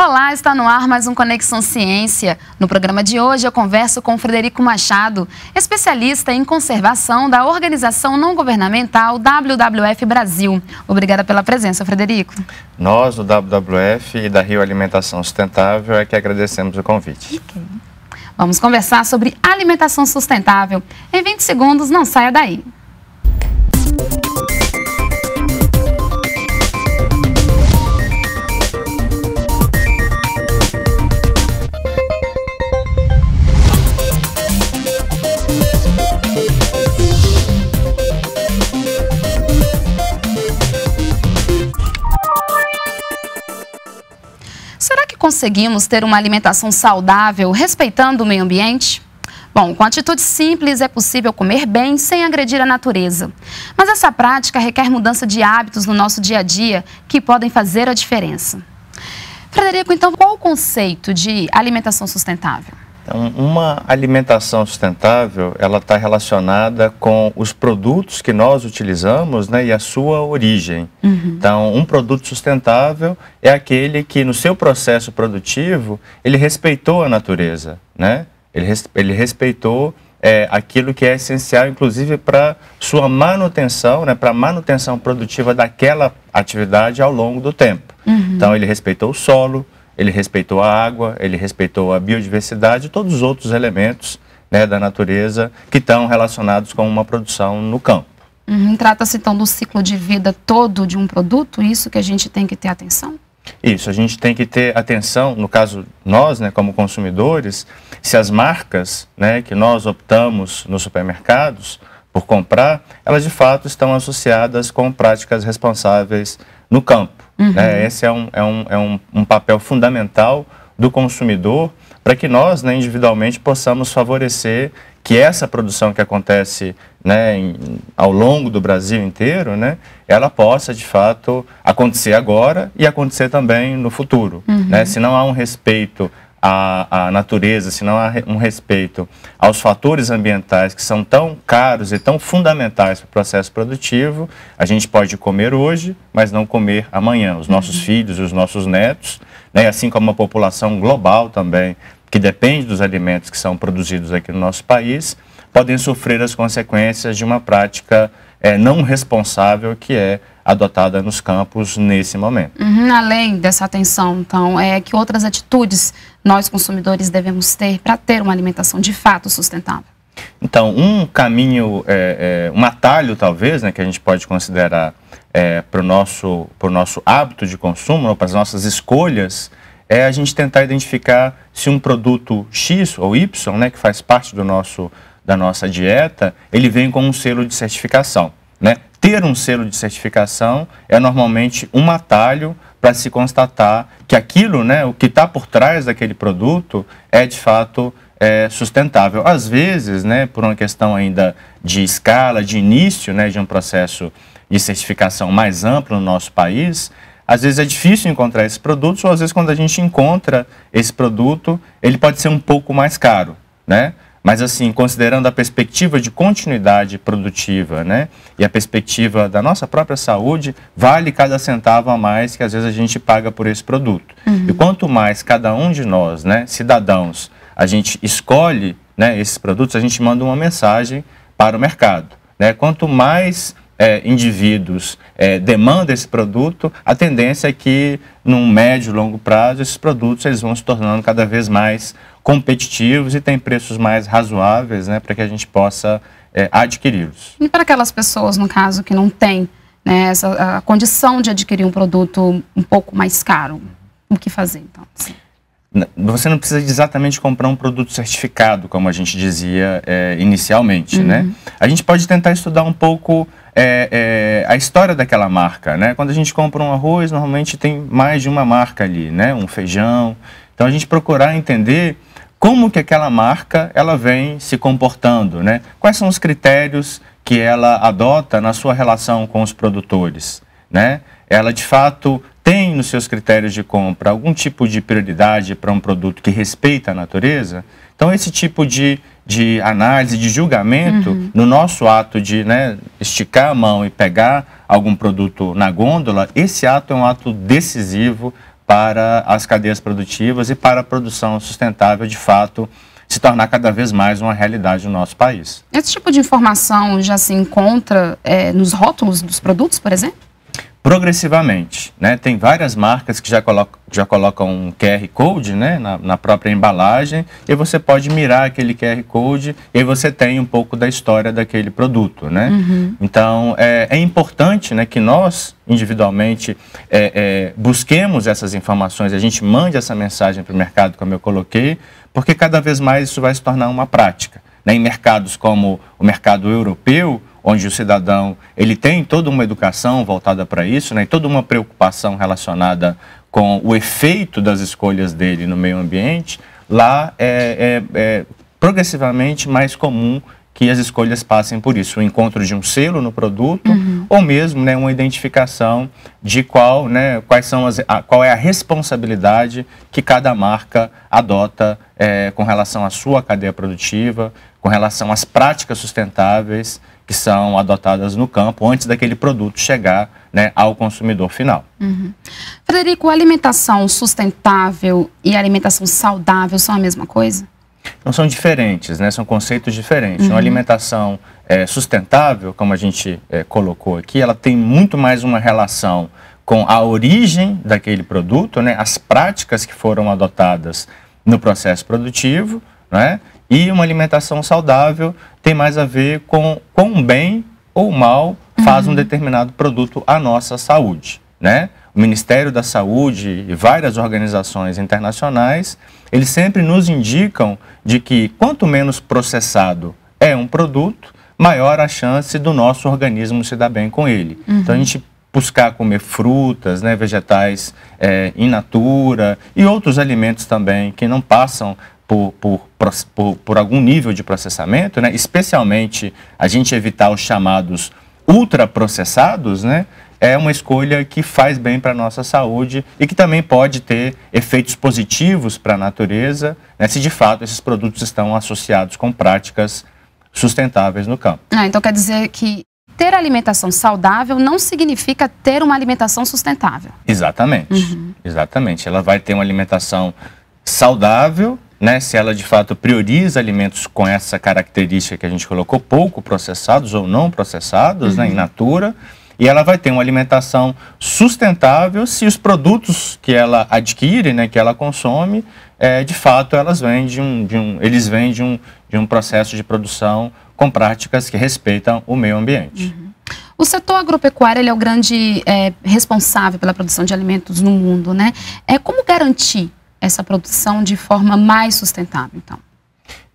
Olá, está no ar mais um Conexão Ciência. No programa de hoje eu converso com Frederico Machado, especialista em conservação da organização não governamental WWF Brasil. Obrigada pela presença, Frederico. Nós, do WWF e da Rio Alimentação Sustentável, é que agradecemos o convite. Okay. Vamos conversar sobre alimentação sustentável. Em 20 segundos, não saia daí. conseguimos ter uma alimentação saudável respeitando o meio ambiente? Bom, com atitude simples é possível comer bem sem agredir a natureza. Mas essa prática requer mudança de hábitos no nosso dia a dia que podem fazer a diferença. Frederico, então, qual o conceito de alimentação sustentável? Então, uma alimentação sustentável, ela está relacionada com os produtos que nós utilizamos né, e a sua origem. Uhum. Então, um produto sustentável é aquele que, no seu processo produtivo, ele respeitou a natureza, né? Ele, res ele respeitou é, aquilo que é essencial, inclusive, para sua manutenção, né, para a manutenção produtiva daquela atividade ao longo do tempo. Uhum. Então, ele respeitou o solo, ele respeitou a água, ele respeitou a biodiversidade, todos os outros elementos né, da natureza que estão relacionados com uma produção no campo. Uhum. Trata-se então do ciclo de vida todo de um produto, isso que a gente tem que ter atenção? Isso, a gente tem que ter atenção, no caso nós, né, como consumidores, se as marcas né, que nós optamos nos supermercados por comprar, elas de fato estão associadas com práticas responsáveis no campo. Uhum. Né? Esse é, um, é, um, é um, um papel fundamental do consumidor para que nós, né, individualmente, possamos favorecer que essa produção que acontece né, em, ao longo do Brasil inteiro, né, ela possa, de fato, acontecer agora e acontecer também no futuro. Uhum. Né? Se não há um respeito à, à natureza, se não há um respeito aos fatores ambientais que são tão caros e tão fundamentais para o processo produtivo, a gente pode comer hoje, mas não comer amanhã. Os nossos uhum. filhos, os nossos netos, né, assim como a população global também, que depende dos alimentos que são produzidos aqui no nosso país, podem sofrer as consequências de uma prática é, não responsável que é adotada nos campos nesse momento. Uhum, além dessa atenção, então, é que outras atitudes nós consumidores devemos ter para ter uma alimentação de fato sustentável? Então, um caminho, é, é, um atalho talvez, né, que a gente pode considerar é, para o nosso, nosso hábito de consumo, para as nossas escolhas, é a gente tentar identificar se um produto X ou Y, né, que faz parte do nosso, da nossa dieta, ele vem com um selo de certificação. Né? Ter um selo de certificação é normalmente um atalho para se constatar que aquilo, né, o que está por trás daquele produto é de fato é, sustentável. Às vezes, né, por uma questão ainda de escala, de início né, de um processo de certificação mais amplo no nosso país, às vezes é difícil encontrar esses produtos, ou às vezes quando a gente encontra esse produto, ele pode ser um pouco mais caro, né? Mas, assim, considerando a perspectiva de continuidade produtiva né, e a perspectiva da nossa própria saúde, vale cada centavo a mais que às vezes a gente paga por esse produto. Uhum. E quanto mais cada um de nós, né, cidadãos, a gente escolhe né, esses produtos, a gente manda uma mensagem para o mercado. Né? Quanto mais é, indivíduos é, demanda esse produto, a tendência é que, num médio e longo prazo, esses produtos eles vão se tornando cada vez mais competitivos e têm preços mais razoáveis né, para que a gente possa é, adquiri-los. E para aquelas pessoas, no caso, que não têm né, essa, a condição de adquirir um produto um pouco mais caro, o que fazer então? Sim. Você não precisa exatamente comprar um produto certificado, como a gente dizia é, inicialmente, né? uhum. né? A gente pode tentar estudar um pouco é, é, a história daquela marca, né? Quando a gente compra um arroz, normalmente tem mais de uma marca ali, né? Um feijão. Então a gente procurar entender como que aquela marca ela vem se comportando, né? Quais são os critérios que ela adota na sua relação com os produtores, né? Ela de fato tem nos seus critérios de compra algum tipo de prioridade para um produto que respeita a natureza? Então esse tipo de de análise, de julgamento, uhum. no nosso ato de né, esticar a mão e pegar algum produto na gôndola, esse ato é um ato decisivo para as cadeias produtivas e para a produção sustentável, de fato, se tornar cada vez mais uma realidade no nosso país. Esse tipo de informação já se encontra é, nos rótulos dos produtos, por exemplo? progressivamente. Né? Tem várias marcas que já colocam, já colocam um QR Code né? na, na própria embalagem e você pode mirar aquele QR Code e você tem um pouco da história daquele produto. Né? Uhum. Então, é, é, importante né, que nós, individualmente, é, é, busquemos essas informações, a gente mande essa mensagem para o mercado, como eu coloquei, porque cada vez mais isso vai se tornar uma prática. Né? Em mercados como o mercado europeu, onde o cidadão ele tem toda uma educação voltada para isso, né, e toda uma preocupação relacionada com o efeito das escolhas dele no meio ambiente, lá é, é, é progressivamente mais comum que as escolhas passem por isso, o encontro de um selo no produto uhum. ou mesmo né, uma identificação de qual, né, quais são as, a, qual é a responsabilidade que cada marca adota é, com relação à sua cadeia produtiva, com relação às práticas sustentáveis que são adotadas no campo antes daquele produto chegar né, ao consumidor final. Uhum. Frederico, alimentação sustentável e alimentação saudável são a mesma coisa? Não são diferentes, né? são conceitos diferentes. Uhum. Uma alimentação é, sustentável, como a gente é, colocou aqui, ela tem muito mais uma relação com a origem daquele produto, né? as práticas que foram adotadas no processo produtivo, né? e uma alimentação saudável tem mais a ver com quão bem ou mal faz uhum. um determinado produto à nossa saúde, né? O Ministério da Saúde e várias organizações internacionais, eles sempre nos indicam de que quanto menos processado é um produto, maior a chance do nosso organismo se dar bem com ele. Uhum. Então a uhum. gente buscar comer frutas, né, vegetais é, in natura e outros alimentos também que não passam por, por, por, por, algum nível de processamento, né? especialmente a gente evitar os chamados ultraprocessados, né? é uma escolha que faz bem para a nossa saúde e que também pode ter efeitos positivos para a natureza, né? se de fato esses produtos estão associados com práticas sustentáveis no campo. Ah, então quer dizer que ter alimentação saudável não significa ter uma alimentação sustentável. Exatamente, uhum. exatamente. Ela vai ter uma alimentação saudável né, se ela de fato prioriza alimentos com essa característica que a gente colocou, pouco processados ou não processados, uhum. né, in uhum. natura, e ela vai ter uma alimentação sustentável se os produtos que ela adquire, né, que ela consome, é, de fato elas vêm de um, de um eles vêm de um, de um processo de produção com práticas que respeitam o meio ambiente. Uhum. O setor agropecuário ele é o grande é, responsável pela produção de alimentos no mundo, né? É como garantir essa produção de forma mais sustentável, então?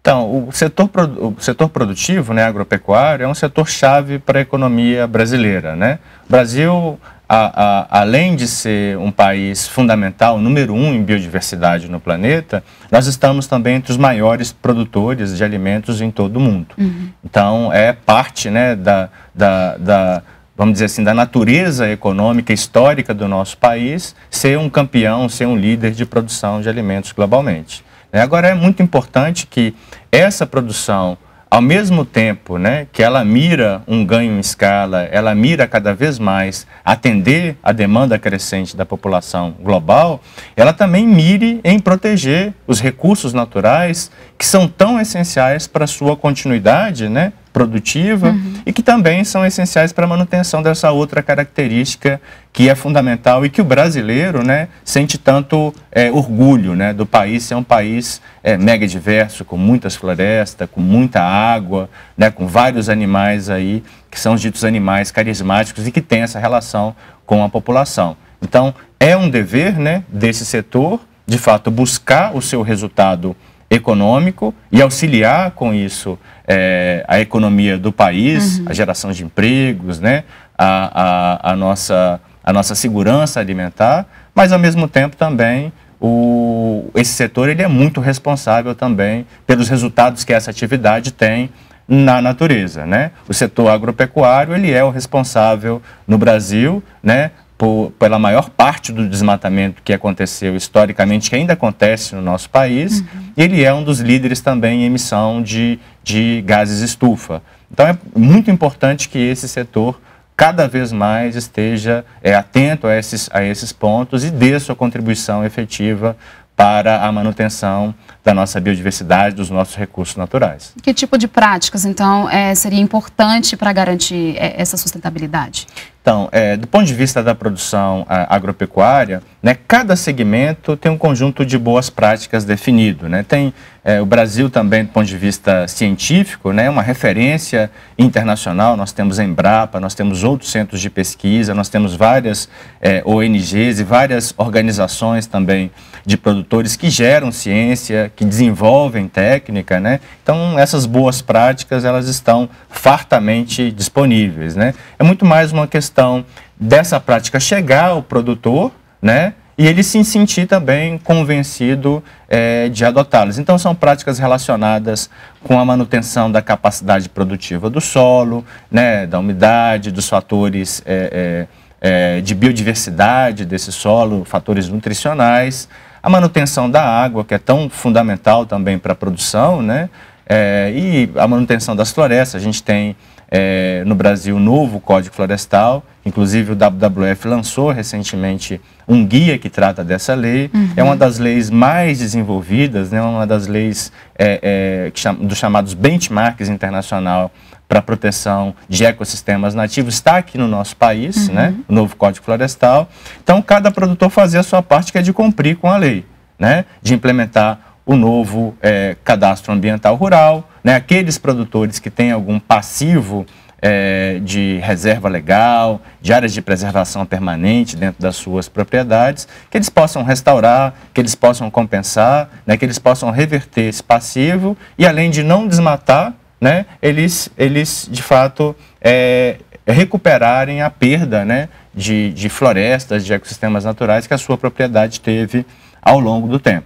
Então, o setor, o setor produtivo, né, agropecuário, é um setor chave para a economia brasileira, né? O Brasil, a, a, além de ser um país fundamental, número um em biodiversidade no planeta, nós estamos também entre os maiores produtores de alimentos em todo o mundo. Uhum. Então, é parte, né, da, da, da vamos dizer assim, da natureza econômica histórica do nosso país, ser um campeão, ser um líder de produção de alimentos globalmente. Né? Agora, é muito importante que essa produção, ao mesmo tempo né, que ela mira um ganho em escala, ela mira cada vez mais atender a demanda crescente da população global, ela também mire em proteger os recursos naturais que são tão essenciais para a sua continuidade né, produtiva. Uhum e que também são essenciais para a manutenção dessa outra característica que é fundamental e que o brasileiro né, sente tanto é, orgulho né, do país ser é um país é, mega diverso, com muitas florestas, com muita água, né, com vários animais aí que são os ditos animais carismáticos e que tem essa relação com a população. Então, é um dever né, desse setor, de fato, buscar o seu resultado econômico e auxiliar com isso é, a economia do país, uhum. a geração de empregos, né? a, a, a, nossa, a nossa segurança alimentar, mas ao mesmo tempo também o, esse setor ele é muito responsável também pelos resultados que essa atividade tem na natureza, né? O setor agropecuário ele é o responsável no Brasil, né? Por, pela maior parte do desmatamento que aconteceu historicamente, que ainda acontece no nosso país, uhum. ele é um dos líderes também em emissão de de gases estufa. Então é muito importante que esse setor cada vez mais esteja é, atento a esses, a esses pontos e dê sua contribuição efetiva para a manutenção da nossa biodiversidade, dos nossos recursos naturais. Que tipo de práticas, então, é, seria importante para garantir é, essa sustentabilidade? Então, é, do ponto de vista da produção a, é, agropecuária, né, cada segmento tem um conjunto de boas práticas definido. Né? Tem é, o Brasil também, do ponto de vista científico, né, uma referência internacional. Nós temos a Embrapa, nós temos outros centros de pesquisa, nós temos várias é, ONGs e várias organizações também de produtores que geram ciência, que desenvolvem técnica. Né? Então, essas boas práticas elas estão fartamente disponíveis. Né? É muito mais uma questão questão dessa prática chegar ao produtor, né? E ele se sentir também convencido é, de adotá-las. Então, são práticas relacionadas com a manutenção da capacidade produtiva do solo, né, da umidade, dos fatores é, é, é de biodiversidade desse solo, fatores nutricionais, a manutenção da água, que é tão fundamental também para a produção, né, é, e a manutenção das florestas. A gente tem é, no Brasil novo Código Florestal, inclusive o WWF lançou recentemente um guia que trata dessa lei. Uhum. É uma das leis mais desenvolvidas, né, uma das leis é, é, cham dos chamados benchmarks internacional para proteção de ecossistemas nativos está aqui no nosso país, uhum. né? O novo Código Florestal. Então, cada produtor fazia a sua parte, que é de cumprir com a lei, né? De implementar o novo é, cadastro ambiental rural, né? Aqueles produtores que têm algum passivo é, de reserva legal, de áreas de preservação permanente dentro das suas propriedades, que eles possam restaurar, que eles possam compensar, né, que eles possam reverter esse passivo e, além de não desmatar, né, eles, eles de fato é, recuperarem a perda né, de, de florestas, de ecossistemas naturais que a sua propriedade teve ao longo do tempo.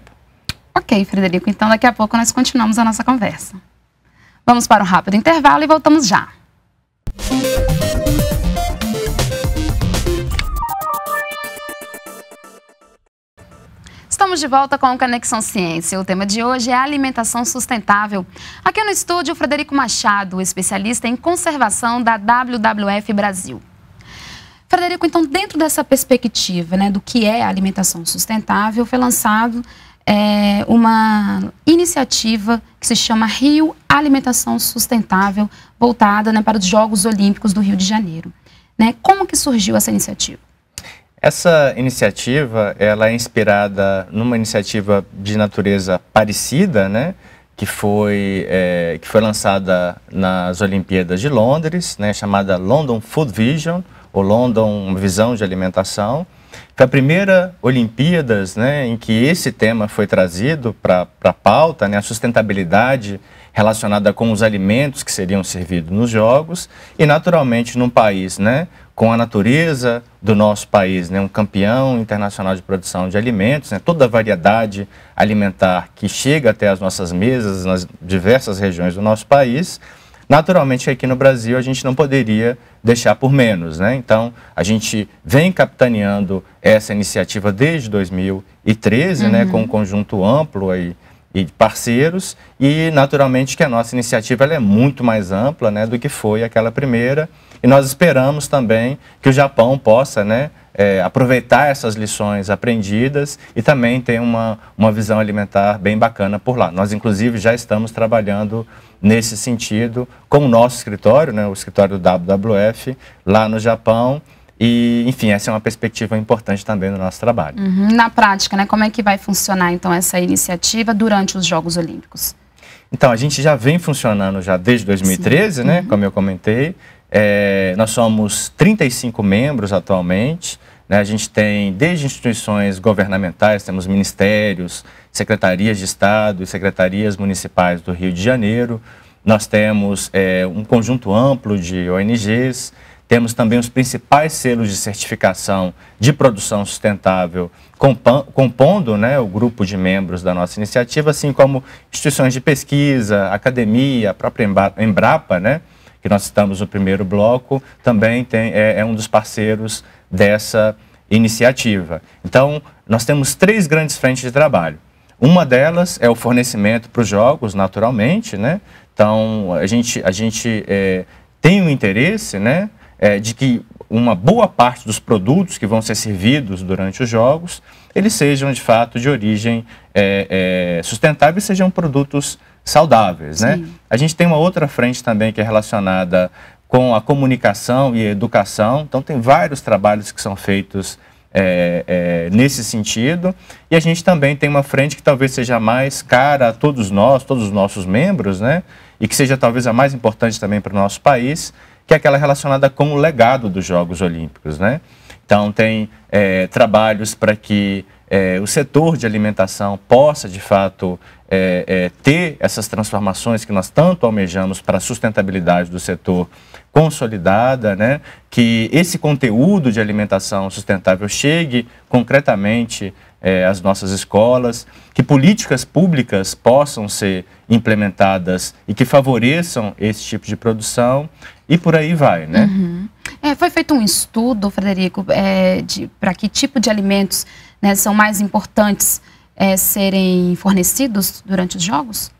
Ok, Frederico, então daqui a pouco nós continuamos a nossa conversa. Vamos para um rápido intervalo e voltamos já. Estamos de volta com o Conexão Ciência. O tema de hoje é alimentação sustentável. Aqui no estúdio, Frederico Machado, especialista em conservação da WWF Brasil. Frederico, então, dentro dessa perspectiva né, do que é alimentação sustentável, foi lançado é, uma iniciativa que se chama Rio Alimentação Sustentável, voltada né, para os Jogos Olímpicos do Rio de Janeiro. Né? Como que surgiu essa iniciativa? Essa iniciativa ela é inspirada numa iniciativa de natureza parecida, né? que foi, é, que foi lançada nas Olimpíadas de Londres, né, chamada London Food Vision, ou London Visão de Alimentação, foi a primeira Olimpíadas né, em que esse tema foi trazido para a pauta, né, a sustentabilidade relacionada com os alimentos que seriam servidos nos Jogos, e naturalmente num país né, com a natureza do nosso país, né, um campeão internacional de produção de alimentos, né, toda a variedade alimentar que chega até as nossas mesas nas diversas regiões do nosso país Naturalmente, aqui no Brasil, a gente não poderia deixar por menos. Né? Então, a gente vem capitaneando essa iniciativa desde 2013, né? uhum. né, com um conjunto amplo aí, e parceiros, e naturalmente que a nossa iniciativa é muito mais ampla né, do que foi aquela primeira. E nós esperamos também que o Japão possa né, é, aproveitar essas lições aprendidas e também ter uma, uma visão alimentar bem bacana por lá. Nós, inclusive, já estamos trabalhando nesse sentido com o nosso escritório, né, o escritório do WWF, lá no Japão. E, enfim, essa é uma perspectiva importante também do nosso trabalho. Uhum. Na prática, né, como é que vai funcionar então essa iniciativa durante os Jogos Olímpicos? Então, a gente já vem funcionando já desde 2013, Sim. né, uhum. como eu comentei. É, nós somos 35 membros atualmente. Né? A gente tem desde instituições governamentais, temos ministérios, secretarias de Estado e secretarias municipais do Rio de Janeiro. Nós temos é, um conjunto amplo de ONGs, temos também os principais selos de certificação de produção sustentável, compondo né, o grupo de membros da nossa iniciativa, assim como instituições de pesquisa, academia, a própria Embrapa, né, que nós citamos no primeiro bloco, também tem, é, é um dos parceiros dessa iniciativa. Então, nós temos três grandes frentes de trabalho. Uma delas é o fornecimento para os jogos, naturalmente, né? Então, a gente, a gente é, tem o um interesse, né, é, de que uma boa parte dos produtos que vão ser servidos durante os jogos, eles sejam, de fato, de origem é, é sustentável e sejam produtos saudáveis, né? Sim. né? A gente tem uma outra frente também que é relacionada com a comunicação e a educação. Então, tem vários trabalhos que são feitos é, é, nesse sentido. E a gente também tem uma frente que talvez seja mais cara a todos nós, todos os nossos membros, né? E que seja talvez a mais importante também para o nosso país, que é aquela relacionada com o legado dos Jogos Olímpicos, né? Então, tem é, trabalhos para que é, o setor de alimentação possa, de fato, é, é, ter essas transformações que nós tanto almejamos para a sustentabilidade do setor consolidada, né? que esse conteúdo de alimentação sustentável chegue concretamente é, às nossas escolas, que políticas públicas possam ser implementadas e que favoreçam esse tipo de produção e por aí vai, né? Uhum. É, foi feito um estudo, Frederico, é, para que tipo de alimentos né, são mais importantes é, serem fornecidos durante os jogos?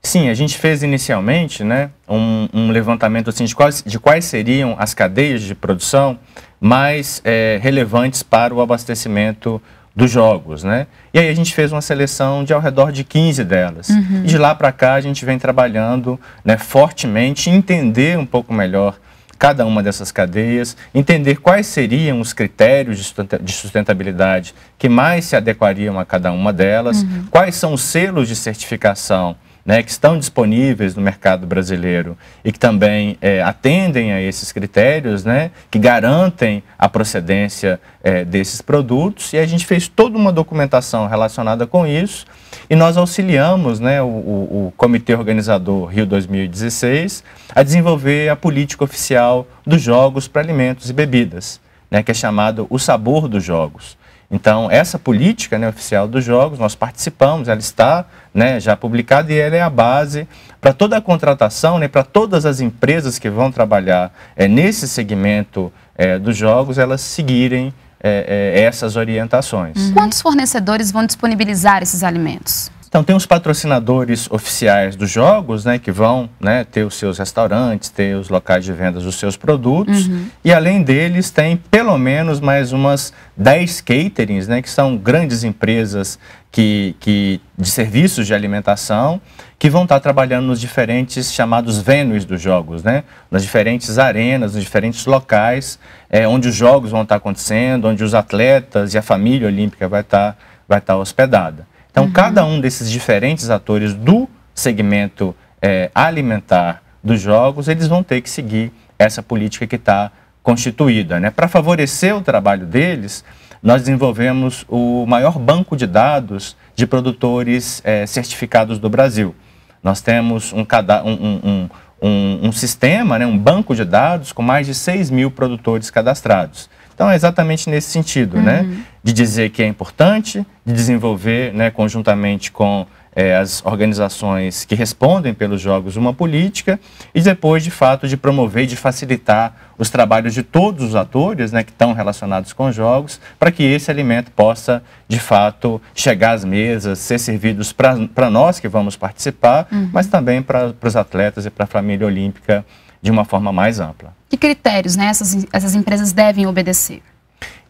Sim, a gente fez inicialmente né, um, um levantamento assim, de, quais, de quais seriam as cadeias de produção mais é, relevantes para o abastecimento dos jogos, né? E aí a gente fez uma seleção de ao redor de 15 delas. Uhum. E de lá para cá a gente vem trabalhando né, fortemente, entender um pouco melhor cada uma dessas cadeias, entender quais seriam os critérios de sustentabilidade que mais se adequariam a cada uma delas, uhum. quais são os selos de certificação né, que estão disponíveis no mercado brasileiro e que também é, atendem a esses critérios, né, que garantem a procedência é, desses produtos. E a gente fez toda uma documentação relacionada com isso e nós auxiliamos né, o, o, o Comitê Organizador Rio 2016 a desenvolver a política oficial dos jogos para alimentos e bebidas, né, que é chamado o sabor dos jogos. Então, essa política né, oficial dos jogos, nós participamos, ela está né, já publicada e ela é a base para toda a contratação, né, para todas as empresas que vão trabalhar é, nesse segmento é, dos jogos, elas seguirem é, essas orientações. Quantos fornecedores vão disponibilizar esses alimentos? Então tem os patrocinadores oficiais dos jogos, né, que vão né, ter os seus restaurantes, ter os locais de vendas dos seus produtos. Uhum. E além deles, tem pelo menos mais umas 10 caterings, né, que são grandes empresas que, que, de serviços de alimentação que vão estar trabalhando nos diferentes chamados venues dos jogos, né? Nas diferentes arenas, nos diferentes locais é, onde os jogos vão estar acontecendo, onde os atletas e a família olímpica vai estar, vai estar hospedada. Então, uhum. cada um desses diferentes atores do segmento é, alimentar dos jogos, eles vão ter que seguir essa política que está constituída. Né? Para favorecer o trabalho deles, nós desenvolvemos o maior banco de dados de produtores é, certificados do Brasil. Nós temos um, um, um, um sistema, né, um banco de dados com mais de 6 mil produtores cadastrados. Então é exatamente nesse sentido, né? uhum. né? De dizer que é importante, de desenvolver né, conjuntamente com é, as organizações que respondem pelos jogos uma política e depois, de fato, de promover e de facilitar os trabalhos de todos os atores né, que estão relacionados com os jogos para que esse alimento possa, de fato, chegar às mesas, ser servidos para nós que vamos participar, uhum. mas também para os atletas e para a família olímpica de uma forma mais ampla. Que critérios né, essas, essas empresas devem obedecer?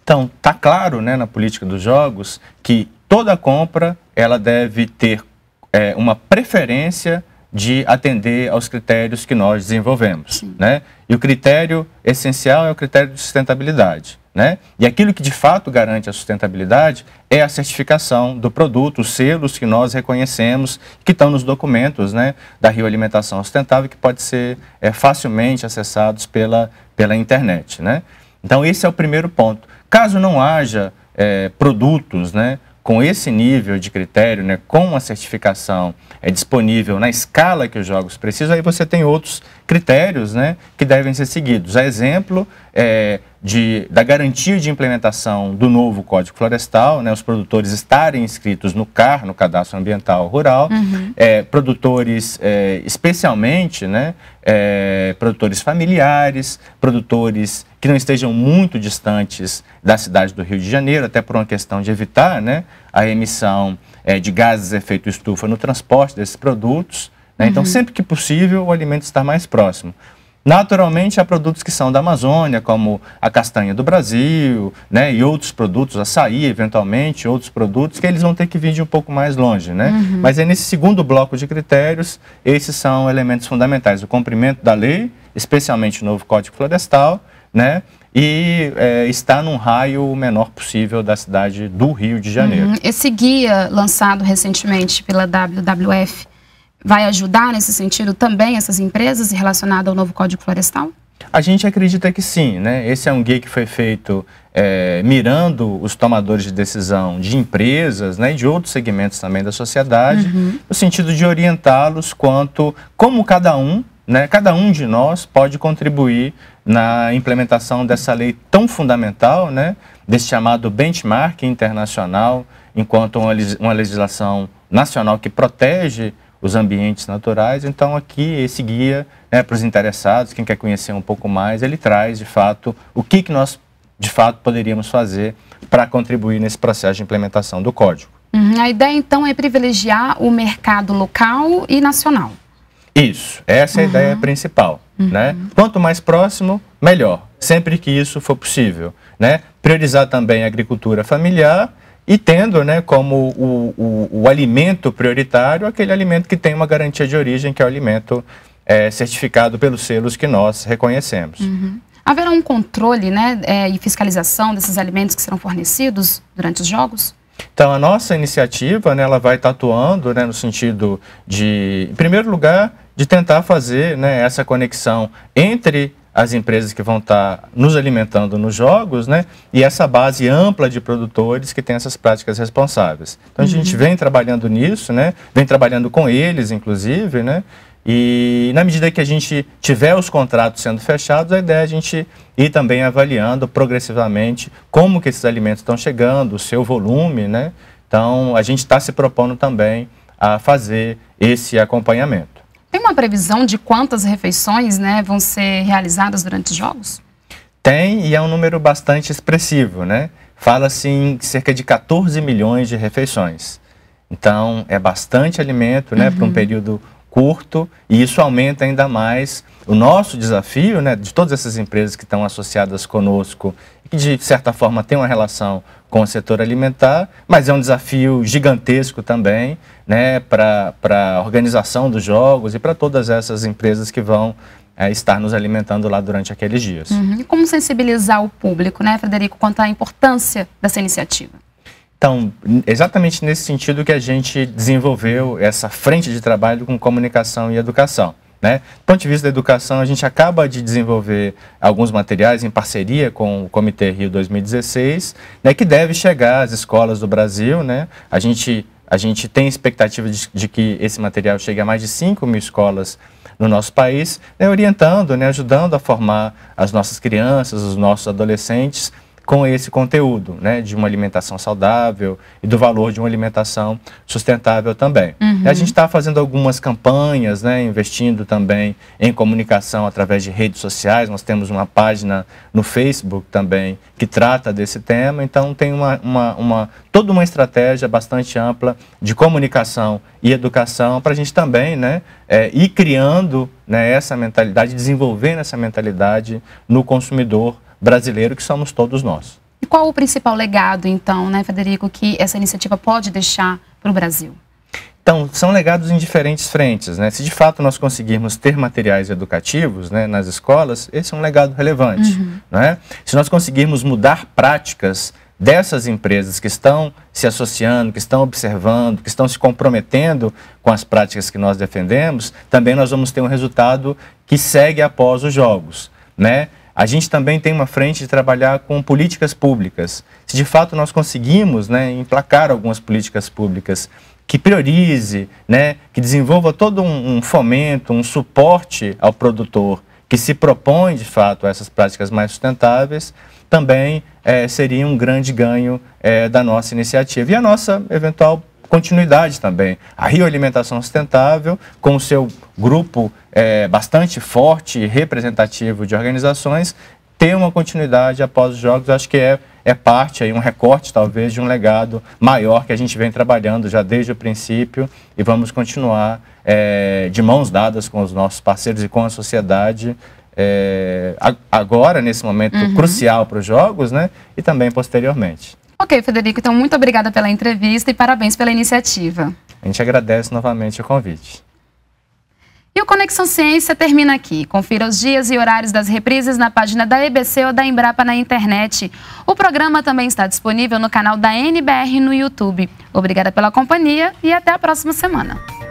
Então, está claro né, na política dos jogos que toda compra ela deve ter é, uma preferência de atender aos critérios que nós desenvolvemos. Né? E o critério essencial é o critério de sustentabilidade. Né? E aquilo que de fato garante a sustentabilidade é a certificação do produto, os selos que nós reconhecemos, que estão nos documentos né, da Rio Alimentação Sustentável, que pode ser é, facilmente acessados pela, pela internet. Né? Então, esse é o primeiro ponto. Caso não haja é, produtos né, com esse nível de critério, né, com a certificação é disponível na escala que os jogos precisam, aí você tem outros critérios né, que devem ser seguidos. A exemplo é, de, da garantia de implementação do novo Código Florestal, né, os produtores estarem inscritos no CAR, no Cadastro Ambiental Rural, uhum. é, produtores é, especialmente, né, é, produtores familiares, produtores que não estejam muito distantes da cidade do Rio de Janeiro, até por uma questão de evitar né, a emissão é, de gases efeito estufa no transporte desses produtos. Né? Então, uhum. sempre que possível, o alimento estar mais próximo. Naturalmente, há produtos que são da Amazônia, como a castanha do Brasil, né, e outros produtos, açaí, eventualmente, outros produtos que eles vão ter que vir de um pouco mais longe, né? Uhum. Mas é nesse segundo bloco de critérios, esses são elementos fundamentais: o cumprimento da lei, especialmente o novo Código Florestal, né, e é, está num raio o menor possível da cidade do Rio de Janeiro. Uhum. Esse guia lançado recentemente pela WWF vai ajudar nesse sentido também essas empresas relacionadas ao novo Código Florestal? A gente acredita que sim, né? Esse é um guia que foi feito é, mirando os tomadores de decisão de empresas né, e de outros segmentos também da sociedade, uhum. no sentido de orientá-los quanto como cada um, né, cada um de nós pode contribuir na implementação dessa lei tão fundamental, né, desse chamado benchmark internacional, enquanto uma, uma legislação nacional que protege os ambientes naturais. Então, aqui, esse guia né, para os interessados, quem quer conhecer um pouco mais, ele traz, de fato, o que, que nós, de fato, poderíamos fazer para contribuir nesse processo de implementação do código. Uhum. A ideia, então, é privilegiar o mercado local e nacional. Isso, essa é a uhum. ideia principal. Né? Quanto mais próximo, melhor, sempre que isso for possível. Né? Priorizar também a agricultura familiar e tendo né, como o, o, o alimento prioritário aquele alimento que tem uma garantia de origem, que é o alimento é, certificado pelos selos que nós reconhecemos. Uhum. Haverá um controle né, é, e fiscalização desses alimentos que serão fornecidos durante os Jogos? Então, a nossa iniciativa né, ela vai estar atuando né, no sentido de, em primeiro lugar, de tentar fazer né, essa conexão entre as empresas que vão estar tá nos alimentando nos jogos, né? E essa base ampla de produtores que tem essas práticas responsáveis. Então a gente uhum. vem trabalhando nisso, né? Vem trabalhando com eles, inclusive, né? E na medida que a gente tiver os contratos sendo fechados, a ideia é a gente ir também avaliando progressivamente como que esses alimentos estão chegando, o seu volume, né? Então, a gente está se propondo também a fazer esse acompanhamento. Tem uma previsão de quantas refeições né, vão ser realizadas durante os Jogos? Tem, e é um número bastante expressivo, né? Fala-se em assim, cerca de 14 milhões de refeições. Então, é bastante alimento, né, uhum. para um período curto e isso aumenta ainda mais o nosso desafio, né, de todas essas empresas que estão associadas conosco e que de certa forma têm uma relação com o setor alimentar, mas é um desafio gigantesco também, né, para a organização dos jogos e para todas essas empresas que vão é, estar nos alimentando lá durante aqueles dias. Uhum. E como sensibilizar o público, né, Frederico, quanto à importância dessa iniciativa? Então, exatamente nesse sentido que a gente desenvolveu essa frente de trabalho com comunicação e educação. Né? Do ponto de vista da educação, a gente acaba de desenvolver alguns materiais em parceria com o Comitê Rio 2016, né, que deve chegar às escolas do Brasil. Né? A, gente, a gente tem expectativa de, de que esse material chegue a mais de 5 mil escolas no nosso país, né, orientando, né, ajudando a formar as nossas crianças, os nossos adolescentes com esse conteúdo, né, de uma alimentação saudável e do valor de uma alimentação sustentável também. Uhum. A gente está fazendo algumas campanhas, né, investindo também em comunicação através de redes sociais. Nós temos uma página no Facebook também que trata desse tema. Então tem uma, uma, uma toda uma estratégia bastante ampla de comunicação e educação para a gente também, né, é, ir criando né, essa mentalidade, desenvolvendo essa mentalidade no consumidor brasileiro que somos todos nós. E qual o principal legado, então, né, Federico, que essa iniciativa pode deixar para o Brasil? Então, são legados em diferentes frentes. Né? Se de fato nós conseguirmos ter materiais educativos né, nas escolas, esse é um legado relevante. Uhum. Né? Se nós conseguirmos mudar práticas dessas empresas que estão se associando, que estão observando, que estão se comprometendo com as práticas que nós defendemos, também nós vamos ter um resultado que segue após os jogos. Né? A gente também tem uma frente de trabalhar com políticas públicas. Se de fato nós conseguimos né, emplacar algumas políticas públicas que priorize, né, que desenvolva todo um, um fomento, um suporte ao produtor que se propõe de fato a essas práticas mais sustentáveis, também é, seria um grande ganho é, da nossa iniciativa. E a nossa eventual continuidade também. A Rio Alimentação Sustentável, com o seu grupo é, bastante forte e representativo de organizações, tem uma continuidade após os Jogos, acho que é, é parte, aí, um recorte talvez, de um legado maior que a gente vem trabalhando já desde o princípio e vamos continuar é, de mãos dadas com os nossos parceiros e com a sociedade é, agora, nesse momento uhum. crucial para os Jogos, né? E também posteriormente. Ok, Federico, então muito obrigada pela entrevista e parabéns pela iniciativa. A gente agradece novamente o convite. E o Conexão Ciência termina aqui. Confira os dias e horários das reprises na página da EBC ou da Embrapa na internet. O programa também está disponível no canal da NBR no YouTube. Obrigada pela companhia e até a próxima semana.